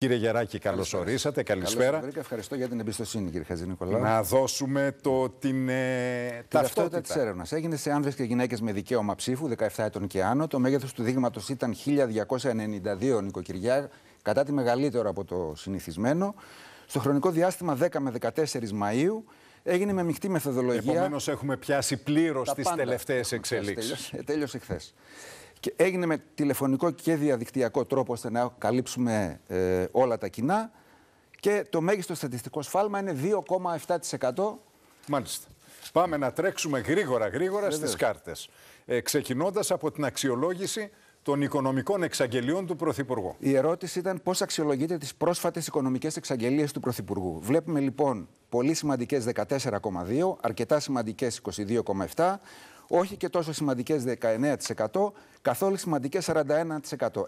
Κύριε Γεράκη, καλώ ορίσατε. Καλησπέρα. Καλώς Ευχαριστώ για την εμπιστοσύνη, κύριε Χατζη Νικολάου. Να δώσουμε το, την ε, ταυτότητα της έρευνας. Έγινε σε άνδρες και γυναίκες με δικαίωμα ψήφου, 17 ετών και άνω. Το μέγεθος του δείγματος ήταν 1292 νοικοκυριά, κατά τη μεγαλύτερο από το συνηθισμένο. Στο χρονικό διάστημα 10 με 14 Μαου έγινε με μεικτή μεθοδολογία. Επομένως, έχουμε πιάσει πλήρως τι τελευταίε εξελίξεις. Τέλειωσε χθε έγινε με τηλεφωνικό και διαδικτυακό τρόπο ώστε να καλύψουμε ε, όλα τα κοινά. Και το μέγιστο στατιστικό σφάλμα είναι 2,7%. Μάλιστα. Πάμε να τρέξουμε γρήγορα γρήγορα Βεβαίως. στις κάρτες. Ε, ξεκινώντας από την αξιολόγηση των οικονομικών εξαγγελιών του Πρωθυπουργού. Η ερώτηση ήταν πώς αξιολογείται τις πρόσφατες οικονομικές εξαγγελίες του Πρωθυπουργού. Βλέπουμε λοιπόν πολύ σημαντικές 14,2, αρκετά σημαντικές 22,7, όχι και τόσο σημαντικές 19%, καθόλου σημαντικέ 41%.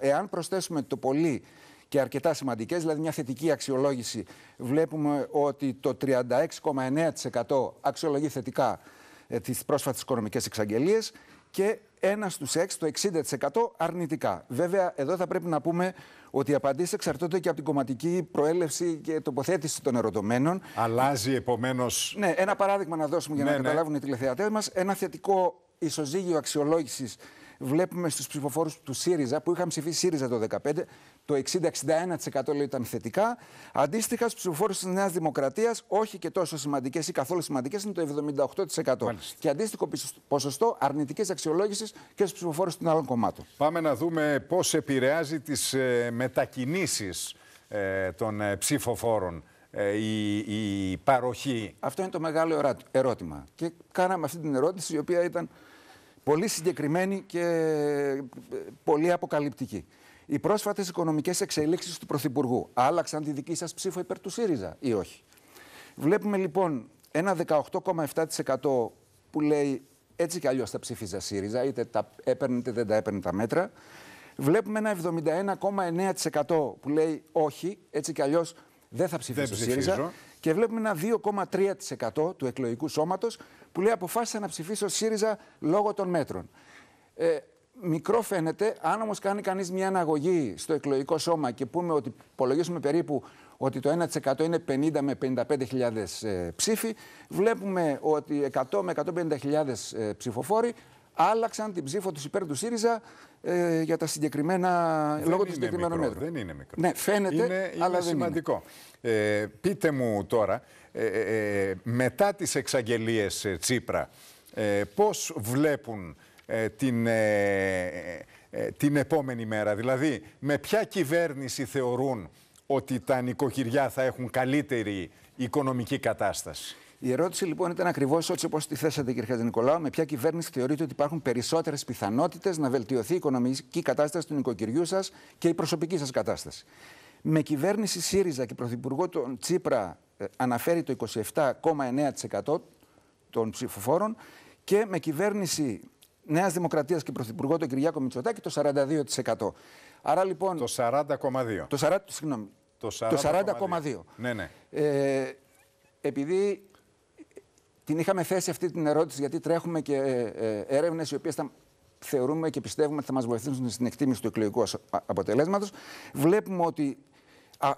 Εάν προσθέσουμε το πολύ και αρκετά σημαντικές, δηλαδή μια θετική αξιολόγηση. Βλέπουμε ότι το 36,9% αξιολογεί θετικά ε, τις πρόσφατες οικονομικές εξαγγελίες και ένα στους 6, το 60% αρνητικά. Βέβαια, εδώ θα πρέπει να πούμε ότι οι απαντήσεις εξαρτώνται και από την κομματική προέλευση και τοποθέτηση των ερωτωμένων. Αλλάζει επομένως. Ναι, ένα παράδειγμα να δώσουμε για να ναι, ναι. καταλάβουν οι τηλεθεατές μας. Ένα θετικό ισοζύγιο αξιολόγησης βλέπουμε στους ψηφοφόρους του ΣΥΡΙΖΑ που είχαν ψηφίσει ΣΥΡΙΖΑ το 2015, το 60-61% λέει ήταν θετικά. Αντίστοιχα στους ψηφοφόρους της Νέας Δημοκρατίας, όχι και τόσο σημαντικές ή καθόλου σημαντικές, είναι το 78%. Και αντίστοιχο ποσοστό αρνητικής αξιολόγησης και στους ψηφοφόρους των άλλων κομμάτων. Πάμε να δούμε πώς επηρεάζει τις ε, μετακινήσεις ε, των ε, ψηφοφόρων η, η παροχή. Αυτό είναι το μεγάλο ερώτημα. Και κάναμε αυτή την ερώτηση, η οποία ήταν Πολύ συγκεκριμένη και ε, πολύ αποκαλυπτική. Οι πρόσφατες οικονομικές εξελίξεις του Πρωθυπουργού άλλαξαν τη δική σας ψήφο υπέρ του ΣΥΡΙΖΑ ή όχι. Βλέπουμε λοιπόν ένα 18,7% που λέει έτσι κι αλλιώς θα ψήφιζα ΣΥΡΙΖΑ, είτε τα έπαιρνε είτε δεν τα έπαιρνε τα μέτρα. Βλέπουμε ένα 71,9% που λέει όχι, έτσι κι αλλιώς δεν θα ψηφίσω ΣΥΡΙΖΑ και βλέπουμε ένα 2,3% του εκλογικού σώματος που λέει αποφάσισα να ψηφίσω ΣΥΡΙΖΑ λόγω των μέτρων. Ε, μικρό φαίνεται, αν όμως κάνει κανείς μια αναγωγή στο εκλογικό σώμα και πούμε ότι υπολογίσουμε περίπου ότι το 1% είναι 50 με 55.000 χιλιάδες ε, ψήφοι, βλέπουμε ότι 100 με 150.000 χιλιάδες ε, ψηφοφόροι άλλαξαν την ψήφο τους υπέρ του ΣΥΡΙΖΑ ε, για τα συγκεκριμένα, δεν λόγω του συγκεκριμένου μικρό, Δεν είναι μικρό. Ναι, φαίνεται, είναι, αλλά είναι σημαντικό. Δεν είναι. Ε, πείτε μου τώρα, ε, ε, ε μετά τις εξαγγελίες Τσίπρα, ε, πώς βλέπουν την, την επόμενη μέρα. Δηλαδή, με ποια κυβέρνηση θεωρούν ότι τα νοικοκυριά θα έχουν καλύτερη οικονομική κατάσταση. Η ερώτηση λοιπόν ήταν ακριβώς έτσι όπως τη θέσατε, κύριε Νικολάου με ποια κυβέρνηση θεωρείτε ότι υπάρχουν περισσότερες πιθανότητες να βελτιωθεί η οικονομική κατάσταση του νοικοκυριού σας και η προσωπική σας κατάσταση. Με κυβέρνηση ΣΥΡΙΖΑ και πρωθυπουργό τον Τσίπρα ε, αναφέρει το 27,9% των ψηφοφόρων και με κυβέρνηση Νέας Δημοκρατίας και Πρωθυπουργό τον Κυριάκο Μητσοτάκη το 42%. Άρα λοιπόν. Το 40,2. Το 40, Το 40,2. 40, ναι, ναι. Ε, επειδή την είχαμε θέσει αυτή την ερώτηση γιατί τρέχουμε και ε, ε, έρευνες οι οποίες θα θεωρούμε και πιστεύουμε ότι θα μας βοηθήσουν στην εκτίμηση του εκλογικού αποτελέσματος. Βλέπουμε ότι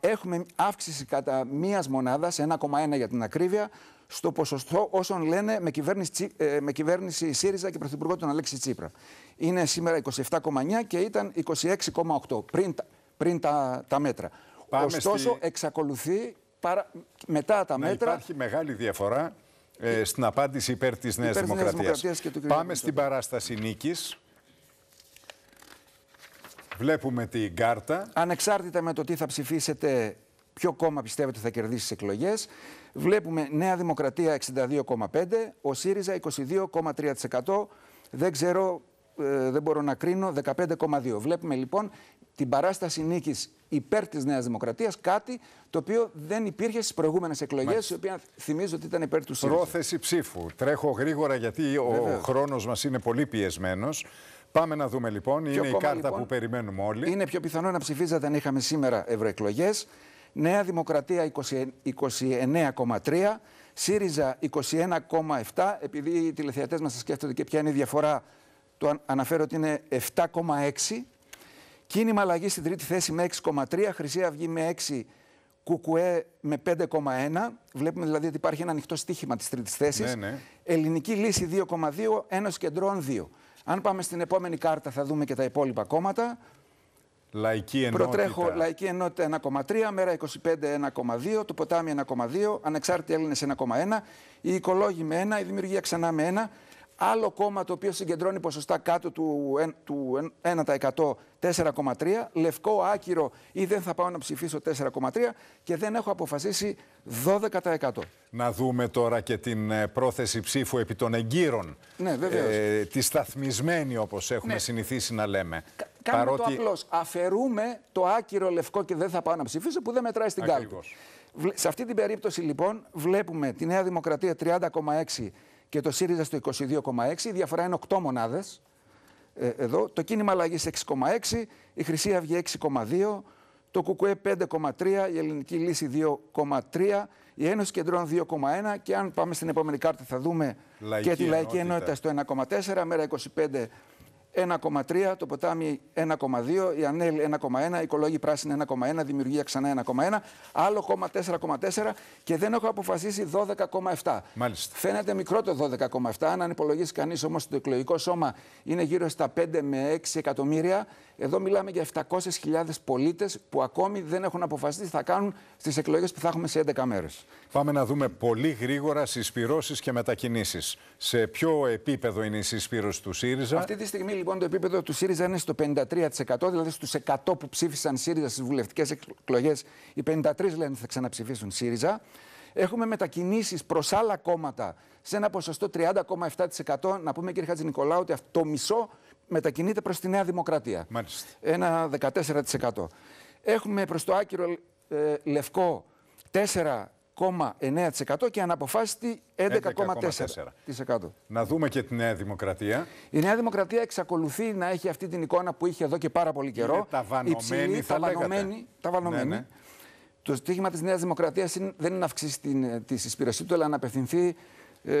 έχουμε αύξηση κατά μίας μονάδας, 1,1 για την ακρίβεια, στο ποσοστό όσων λένε με κυβέρνηση, ε, με κυβέρνηση ΣΥΡΙΖΑ και Πρωθυπουργό τον Αλέξη Τσίπρα. Είναι σήμερα 27,9 και ήταν 26,8 πριν, πριν τα, μέτρα. Πάμε Ωστόσο, εξακολουθεί παρα... μετά τα να μέτρα. Υπάρχει μεγάλη διαφορά ε, στην απάντηση υπέρ της Νέα δημοκρατία Πάμε στην παράσταση νίκης. Βλέπουμε την κάρτα. Ανεξάρτητα με το τι θα ψηφίσετε, ποιο κόμμα πιστεύετε θα κερδίσει τις εκλογές, βλέπουμε Νέα Δημοκρατία 62,5, ο ΣΥΡΙΖΑ 22,3%. Δεν ξέρω, ε, δεν μπορώ να κρίνω, 15,2. Βλέπουμε λοιπόν την παράσταση νίκης υπέρ της Νέας Δημοκρατίας, κάτι το οποίο δεν υπήρχε στις προηγούμενες εκλογές, η οποία θυμίζω ότι ήταν υπέρ του ΣΥΡΙΖΑ. Πρόθεση ψήφου. Τρέχω γρήγορα γιατί ο χρόνος μας είναι πολύ πιεσμένος. Πάμε να δούμε λοιπόν. είναι η κάρτα λοιπόν. που περιμένουμε όλοι. Είναι πιο πιθανό να ψηφίζατε αν είχαμε σήμερα ευρωεκλογές. Νέα Δημοκρατία 29,3. ΣΥΡΙΖΑ 21,7. Επειδή οι τηλεθεατές μας σκέφτονται και ποια είναι η διαφορά, το αναφέρω ότι είναι 7,6 Κίνημα αλλαγής στην τρίτη θέση με 6,3, Χρυσή Αυγή με 6, Κουκουέ με 5,1. Βλέπουμε δηλαδή ότι υπάρχει ένα ανοιχτό στοίχημα της τρίτης θέσης. Ναι, ναι. Ελληνική λύση 2,2, Ένωση Κεντρών 2. Αν πάμε στην επόμενη κάρτα θα δούμε και τα υπόλοιπα κόμματα. Λαϊκή ενότητα. Προτρέχω λαϊκή ενότητα 1,3, μέρα 25 1,2, το ποτάμι 1,2, ανεξάρτητοι Έλληνες 1,1, οι οικολόγοι με 1, η δημιουργία ξανά με 1 άλλο κόμμα το οποίο συγκεντρώνει ποσοστά κάτω του, 1%, 4,3%, λευκό, άκυρο ή δεν θα πάω να ψηφίσω 4,3% και δεν έχω αποφασίσει 12%. Να δούμε τώρα και την ε, πρόθεση ψήφου επί των εγκύρων. Ναι, ε, τη σταθμισμένη όπως έχουμε ναι. συνηθίσει να λέμε. Κα, κάνουμε το απλώς. Αφαιρούμε το άκυρο λευκό και δεν θα πάω να ψηφίσω που δεν μετράει στην κάλπη. Σε αυτή την περίπτωση λοιπόν βλέπουμε τη Νέα Δημοκρατία 30,6% και το ΣΥΡΙΖΑ στο 22,6. Η διαφορά είναι 8 μονάδες. Ε, εδώ. Το κίνημα αλλαγής 6,6. Η Χρυσή Αυγή 6,2. Το ΚΚΕ 5,3. Η Ελληνική Λύση 2,3. Η Ένωση Κεντρών 2,1. Και αν πάμε στην επόμενη κάρτα, θα δούμε και τη Λαϊκή Ενότητα, ενότητα στο 1,4. Μέρα 25 1,3, το ποτάμι 1,2, η Ανέλ 1,1, η Κολόγη Πράσινη 1,1, Δημιουργία ξανά 1,1, άλλο κόμμα 4,4 και δεν έχω αποφασίσει 12,7. Μάλιστα. Φαίνεται μικρό το 12,7, αν ανυπολογίσει κανείς όμως το εκλογικό σώμα είναι γύρω στα 5 με 6 εκατομμύρια. Εδώ μιλάμε για 700.000 πολίτες που ακόμη δεν έχουν αποφασίσει τι θα κάνουν στις εκλογές που θα έχουμε σε 11 μέρες. Πάμε να δούμε πολύ γρήγορα συσπυρώσεις και μετακινήσεις. Σε ποιο επίπεδο είναι η συσπήρωση του ΣΥΡΙΖΑ. Αυτή τη στιγμή λοιπόν, λοιπόν το επίπεδο του ΣΥΡΙΖΑ είναι στο 53%, δηλαδή στους 100 που ψήφισαν ΣΥΡΙΖΑ στις βουλευτικές εκλογές, οι 53 λένε ότι θα ξαναψηφίσουν ΣΥΡΙΖΑ. Έχουμε μετακινήσεις προς άλλα κόμματα σε ένα ποσοστό 30,7%. Να πούμε, κύριε Χατζη Νικολάου, ότι αυτό το μισό μετακινείται προς τη Νέα Δημοκρατία. Μάλιστα. Ένα 14%. Έχουμε προς το άκυρο ε, λευκό 4 11,9% και αναποφάσιστη 11,4%. Να δούμε και τη Νέα Δημοκρατία. Η Νέα Δημοκρατία εξακολουθεί να έχει αυτή την εικόνα που είχε εδώ και πάρα πολύ καιρό. Είναι ταβανωμένη, θα ταβανωμένη, Ναι, ναι. Το στίχημα της Νέας Δημοκρατίας δεν είναι να αυξήσει την, ε, τη συσπήρωσή του, αλλά να απευθυνθεί ε,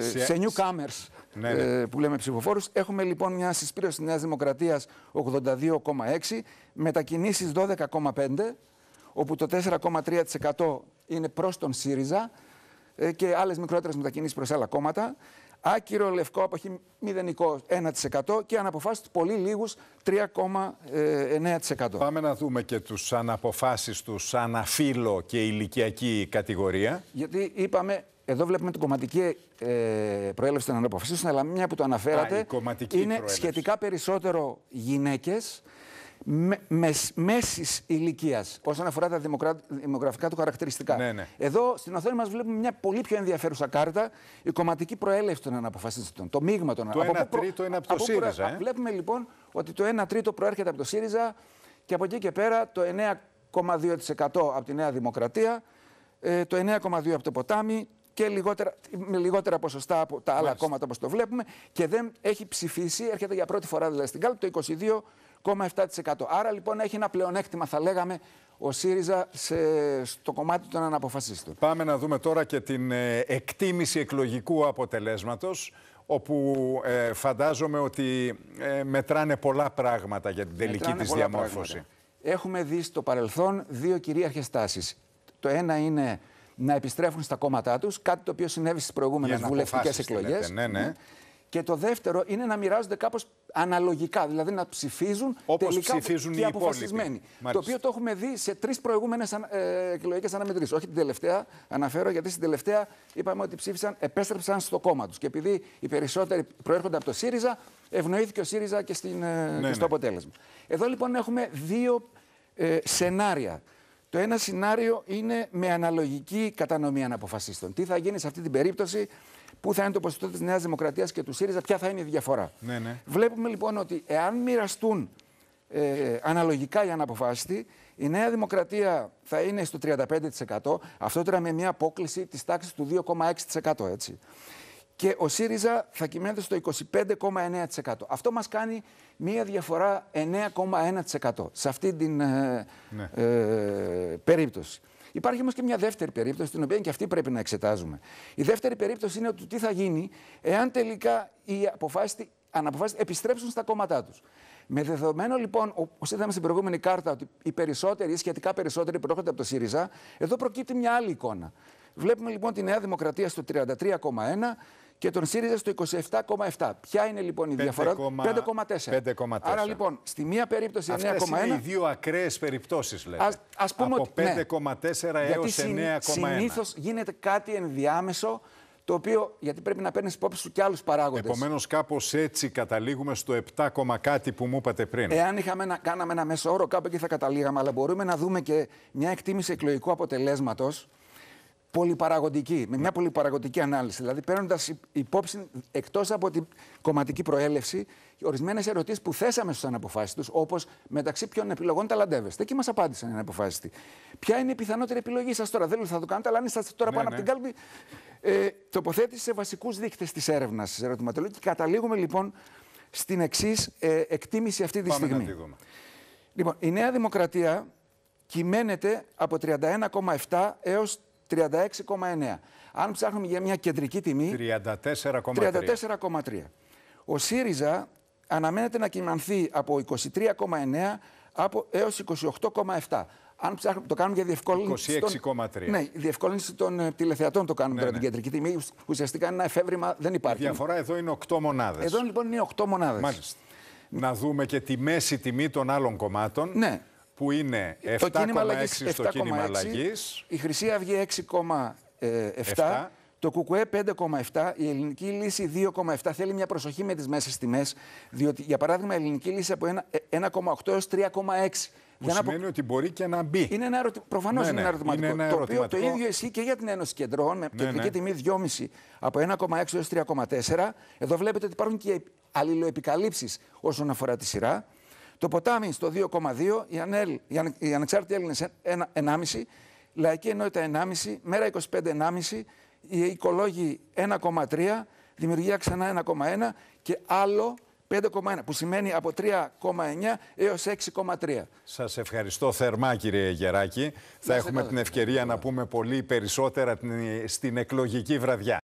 σε, σε newcomers ναι, ναι. Ε, που λέμε ψηφοφόρους. Έχουμε λοιπόν μια συσπήρωση της Νέας Δημοκρατίας 82,6, μετακινήσεις 12,5, όπου το 4,3% είναι προς τον ΣΥΡΙΖΑ ε, και άλλες μικρότερες μετακινήσεις προς άλλα κόμματα. Άκυρο λευκό αποχή μηδενικό 1% και του πολύ λίγους 3,9%. Πάμε να δούμε και τους αναποφάσεις τους σαν και ηλικιακή κατηγορία. Γιατί είπαμε, εδώ βλέπουμε την κομματική ε, προέλευση των αναποφασίστων, αλλά μια που το αναφέρατε, Α, είναι προέλευση. σχετικά περισσότερο γυναίκες με, μέσης ηλικίας όσον αφορά τα δημογραφικά του χαρακτηριστικά. Ναι, ναι. Εδώ στην οθόνη μας βλέπουμε μια πολύ πιο ενδιαφέρουσα κάρτα, η κομματική προέλευση των αναποφασιστών, το μείγμα των αναποφασιστών. Το 1 τρίτο είναι από το από ΣΥΡΙΖΑ. Προ... Ε? Βλέπουμε λοιπόν ότι το 1 τρίτο προέρχεται από το ΣΥΡΙΖΑ και από εκεί και πέρα το 9,2% από τη Νέα Δημοκρατία, ε, το 9,2% από το ποτάμι, και λιγότερα, με λιγότερα ποσοστά από τα άλλα Μάλιστα. κόμματα όπως το βλέπουμε και δεν έχει ψηφίσει, έρχεται για πρώτη φορά δηλαδή στην κάλπη, το 0,7%. Άρα λοιπόν έχει ένα πλεονέκτημα, θα λέγαμε, ο ΣΥΡΙΖΑ σε, στο κομμάτι των αναποφασίστων. Πάμε να δούμε τώρα και την ε, εκτίμηση εκλογικού αποτελέσματος όπου ε, φαντάζομαι ότι ε, μετράνε πολλά πράγματα για την τελική τη της διαμόρφωση. Έχουμε δει στο παρελθόν δύο κυρίαρχες τάσεις. Το ένα είναι να επιστρέφουν στα κόμματά τους, κάτι το οποίο συνέβη στις προηγούμενες βουλευτικές εκλογές. Ναι, ναι. ναι. Και το δεύτερο είναι να μοιράζονται κάπως αναλογικά, δηλαδή να ψηφίζουν όπως ψηφίζουν και οι αποφασισμένοι. Το οποίο το έχουμε δει σε τρεις προηγούμενες ε, εκλογικές αναμετρήσεις. Όχι την τελευταία, αναφέρω, γιατί στην τελευταία είπαμε ότι ψήφισαν, επέστρεψαν στο κόμμα τους. Και επειδή οι περισσότεροι προέρχονται από το ΣΥΡΙΖΑ, ευνοήθηκε ο ΣΥΡΙΖΑ και, στην, ε, ναι, ναι, στο αποτέλεσμα. Εδώ λοιπόν έχουμε δύο ε, σενάρια. Το ένα σενάριο είναι με αναλογική κατανομή αναποφασίστων. Τι θα γίνει σε αυτή την περίπτωση πού θα είναι το ποσοστό της Νέας Δημοκρατίας και του ΣΥΡΙΖΑ, ποια θα είναι η διαφορά. Ναι, ναι. Βλέπουμε λοιπόν ότι εάν μοιραστούν ε, αναλογικά οι αναποφάσιστοι, η Νέα Δημοκρατία θα είναι στο 35%. Αυτό τώρα με μια απόκληση της τάξης του 2,6%. Έτσι. Και ο ΣΥΡΙΖΑ θα κυμαίνεται στο 25,9%. Αυτό μας κάνει μία διαφορά 9,1% σε αυτή την ε, ναι. ε περίπτωση. Υπάρχει όμως και μια δεύτερη περίπτωση, την οποία και αυτή πρέπει να εξετάζουμε. Η δεύτερη περίπτωση είναι ότι τι θα γίνει εάν τελικά οι αποφάσιστοι αναποφάσιστοι επιστρέψουν στα κόμματά τους. Με δεδομένο λοιπόν, όπως είδαμε στην προηγούμενη κάρτα, ότι οι περισσότεροι ή σχετικά περισσότεροι προέρχονται από το ΣΥΡΙΖΑ, εδώ προκύπτει μια άλλη εικόνα. Βλέπουμε λοιπόν τη Νέα Δημοκρατία στο 33,1, και τον ΣΥΡΙΖΑ στο 27,7. Ποια είναι λοιπόν η διαφορά, 5,4. 5,4. Άρα λοιπόν, στη μία περίπτωση 9,1. είναι οι δύο ακραίες περιπτώσεις, λέμε. Ας, ας πούμε Από 5,4 ναι. έω 9,1. Συνήθως γίνεται κάτι ενδιάμεσο το οποίο γιατί πρέπει να παίρνεις υπόψη σου και άλλους παράγοντες. Επομένως, κάπως έτσι καταλήγουμε στο 7, κάτι που μου είπατε πριν. Εάν είχαμε να, κάναμε ένα μέσο όρο, κάπου εκεί θα καταλήγαμε, αλλά μπορούμε να δούμε και μια εκτίμηση εκλογικού αποτελέσματος πολυπαραγωγική, με μια πολυπαραγωγική ανάλυση. Δηλαδή, παίρνοντας υπόψη εκτός από την κομματική προέλευση, ορισμένες ερωτήσεις που θέσαμε στους αναποφάσιστους, όπως μεταξύ ποιων επιλογών ταλαντεύεστε. Και μας απάντησαν οι αναποφάσιστοι. Ποια είναι η πιθανότερη επιλογή σας τώρα, δεν θα το κάνετε, αλλά αν είσαστε τώρα ναι, πάνω ναι. από την κάλπη. Ε, τοποθέτησε σε βασικούς δείκτες της έρευνας, σε ερωτηματολόγιο. Και καταλήγουμε λοιπόν στην εξής ε, εκτίμηση αυτή τη Πάμε στιγμή. Λοιπόν, η Νέα Δημοκρατία κυμαίνεται από 31,7 έως 36,9. Αν ψάχνουμε για μια κεντρική τιμή, 34,3. Ο ΣΥΡΙΖΑ αναμένεται να κυμανθεί από 23,9 από έως 28,7. Αν ψάχνουμε, το κάνουμε για διευκόλυνση. 26,3. Των, ναι, διευκόλυνση των ε, τηλεθεατών το κάνουμε για ναι, την ναι. κεντρική τιμή. Ουσιαστικά είναι ένα εφεύρημα, δεν υπάρχει. Η διαφορά εδώ είναι 8 μονάδες. Εδώ λοιπόν είναι 8 μονάδες. Μάλιστα. Να δούμε και τη μέση τιμή των άλλων κομμάτων. Ναι που είναι 7,6 στο κίνημα αλλαγής. Η Χρυσή Αυγή 6,7. Το ΚΚΕ 5,7, η ελληνική λύση 2,7. Θέλει μια προσοχή με τις μέσες τιμές, διότι για παράδειγμα η ελληνική λύση από 1,8 έω 3,6. Που δεν σημαίνει ότι μπορεί και να μπει. Είναι ένα ερωτη... Προφανώς ναι, είναι ναι, ένα ερωτηματικό. Είναι ένα το οποίο το ίδιο ισχύει και για την Ένωση Κεντρών, με ναι, κεντρική ναι. τιμή 2,5 από 1,6 έω 3,4. Εδώ βλέπετε ότι υπάρχουν και αλληλοεπικαλύψεις όσον αφορά τη σειρά. Το ποτάμι στο 2,2, οι ΑΝΕΛ, Έλληνε Ανεξάρτητη Έλληνες 1,5, Λαϊκή Ενότητα 1,5, Μέρα 25 1,5, οι οικολόγοι 1,3, δημιουργία ξανά 1,1 και άλλο 5,1 που σημαίνει από 3,9 έως 6,3. Σας ευχαριστώ θερμά κύριε Γεράκη. Θα έχουμε την ευκαιρία να πούμε πολύ περισσότερα στην εκλογική βραδιά.